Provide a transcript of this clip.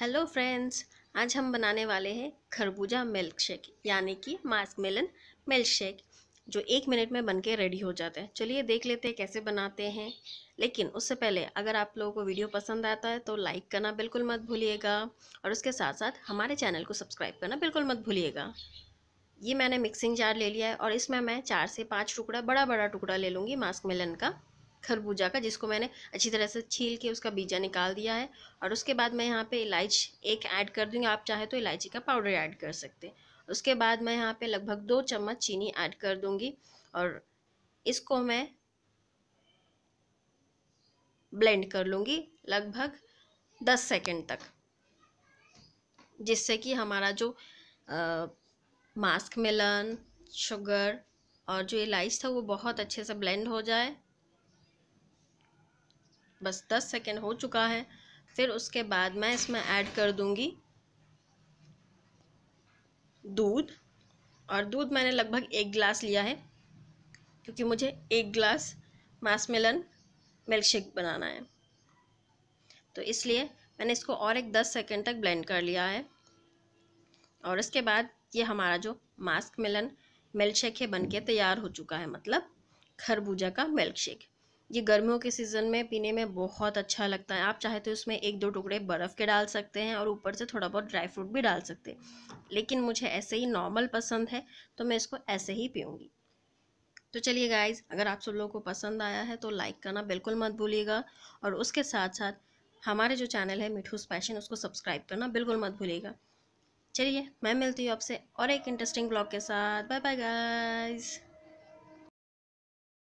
hello friends आज हम बनाने वाले हैं खरबूजा मिल्क शेक यानी कि मास्क मेलन मिल्क शेक जो एक मिनट में बन के रेडी हो जाता है चलिए देख लेते हैं कैसे बनाते हैं लेकिन उससे पहले अगर आप लोगों को वीडियो पसंद आता है तो लाइक करना बिल्कुल मत भूलिएगा और उसके साथ साथ हमारे चैनल को सब्सक्राइब करना बिल्कुल मत भूलिएगा ये मैंने मिक्सिंग जार ले लिया है और इसमें मैं चार से पाँच टुकड़ा बड़ा बड़ा टुकड़ा ले लूँगी मास्क मेलन का खरबूजा का जिसको मैंने अच्छी तरह से छील के उसका बीजा निकाल दिया है और उसके बाद मैं यहाँ पे इलायच एक ऐड कर दूँगी आप चाहे तो इलायची का पाउडर ऐड कर सकते हैं उसके बाद मैं यहाँ पे लगभग दो चम्मच चीनी ऐड कर दूँगी और इसको मैं ब्लेंड कर लूँगी लगभग दस सेकेंड तक जिससे कि हमारा जो आ, मास्क मिलन शुगर और जो इलाइच था वो बहुत अच्छे से ब्लेंड हो जाए बस दस सेकेंड हो चुका है फिर उसके बाद मैं इसमें ऐड कर दूँगी दूध और दूध मैंने लगभग एक गिलास लिया है क्योंकि मुझे एक गिलास मासमेलन मिल्क शेक बनाना है तो इसलिए मैंने इसको और एक दस सेकेंड तक ब्लेंड कर लिया है और इसके बाद ये हमारा जो मास्क मिलन मिल्क शेक है बन के तैयार हो चुका है मतलब खरबूजा का मिल्क शेक ये गर्मियों के सीज़न में पीने में बहुत अच्छा लगता है आप चाहे तो इसमें एक दो टुकड़े बर्फ़ के डाल सकते हैं और ऊपर से थोड़ा बहुत ड्राई फ्रूट भी डाल सकते हैं लेकिन मुझे ऐसे ही नॉर्मल पसंद है तो मैं इसको ऐसे ही पीऊँगी तो चलिए गाइज अगर आप सब लोगों को पसंद आया है तो लाइक करना बिल्कुल मत भूलिएगा और उसके साथ साथ हमारे जो चैनल है मिठूस पैशन उसको सब्सक्राइब करना बिल्कुल मत भूलिएगा चलिए मैं मिलती हूँ आपसे और एक इंटरेस्टिंग ब्लॉग के साथ बाय बाय गाइज़